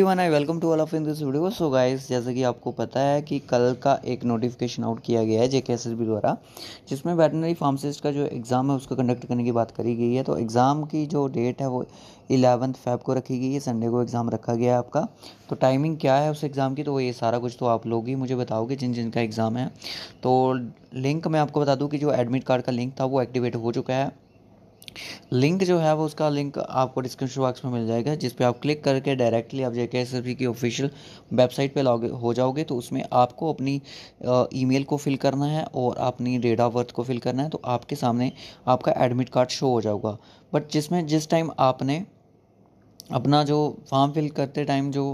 one I welcome to all of in this video so guys जैसा कि आपको पता है कि कल का एक नोटिफिकेशन आउट किया गया है जे के द्वारा जिसमें वेटनरी फार्मासिस्ट का जो एग्ज़ाम है उसको कंडक्ट करने की बात करी गई है तो एग्ज़ाम की जो डेट है वो इलेवंथ फेब को रखी गई है संडे को एग्ज़ाम रखा गया है आपका तो टाइमिंग क्या है उस एग्ज़ाम की तो ये सारा कुछ तो आप लोग ही मुझे बताओगे जिन जिन एग्ज़ाम है तो लिंक मैं आपको बता दूँ कि जो एडमिट कार्ड का लिंक था वो एक्टिवेट हो चुका है लिंक जो है वो उसका लिंक आपको डिस्क्रिप्शन बॉक्स में मिल जाएगा जिस पे आप क्लिक करके डायरेक्टली आप जेके एस की ऑफिशियल वेबसाइट पे लॉग हो जाओगे तो उसमें आपको अपनी ईमेल को फिल करना है और अपनी डेट ऑफ बर्थ को फिल करना है तो आपके सामने आपका एडमिट कार्ड शो हो जाएगा बट जिसमें जिस टाइम आपने अपना जो फॉर्म फिल करते टाइम जो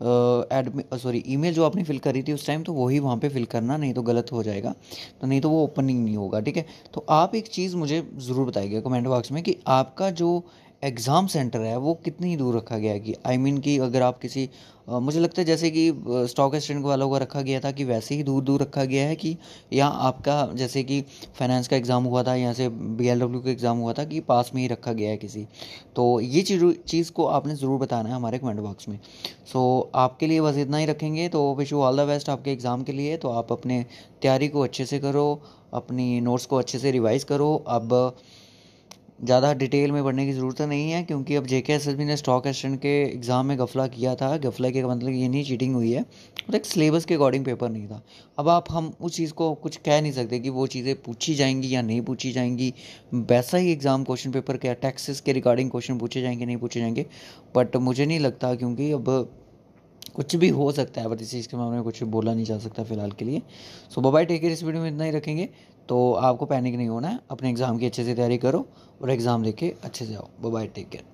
एडमिन सॉरी ईमेल जो आपने फिल करी थी उस टाइम तो वही वहाँ पे फिल करना नहीं तो गलत हो जाएगा तो नहीं तो वो ओपनिंग नहीं होगा ठीक है तो आप एक चीज़ मुझे ज़रूर बताइएगा कमेंट बॉक्स में कि आपका जो एग्ज़ाम सेंटर है वो कितनी दूर रखा गया है कि आई I मीन mean कि अगर आप किसी आ, मुझे लगता है जैसे कि स्टॉक एक्सचेंज वालों को रखा गया था कि वैसे ही दूर दूर रखा गया है कि या आपका जैसे कि फाइनेंस का एग्ज़ाम हुआ था यहाँ से बी एल डब्ल्यू का एग्ज़ाम हुआ था कि पास में ही रखा गया है किसी तो ये चीज़ चीज़ को आपने ज़रूर बताना है हमारे कमेंट बॉक्स में सो so, आपके लिए बस इतना ही रखेंगे तो wish you all the best आपके एग्ज़ाम के लिए तो आप अपने तैयारी को अच्छे से करो अपनी नोट्स को अच्छे से रिवाइज़ करो अब ज़्यादा डिटेल में पढ़ने की ज़रूरत नहीं है क्योंकि अब जेके एस ने स्टॉक असिस्टेंट के एग्ज़ाम में गफला किया था गफला के मतलब ये नहीं चीटिंग हुई है और मतलब एक सिलेबस के अकॉर्डिंग पेपर नहीं था अब आप हम उस चीज़ को कुछ कह नहीं सकते कि वो चीज़ें पूछी जाएंगी या नहीं पूछी जाएंगी वैसा ही एग्ज़ाम क्वेश्चन पेपर क्या टैक्सेस के रिगार्डिंग क्वेश्चन पूछे जाएंगे नहीं पूछे जाएंगे बट मुझे नहीं लगता क्योंकि अब कुछ भी हो सकता है बट इस चीज़ के मामले में कुछ बोला नहीं जा सकता फिलहाल के लिए सो बाय टेक केयर इस वीडियो में इतना ही रखेंगे तो आपको पैनिक नहीं होना है अपने एग्ज़ाम की अच्छे से तैयारी करो और एग्ज़ाम देके अच्छे से आओ बाय टेक केयर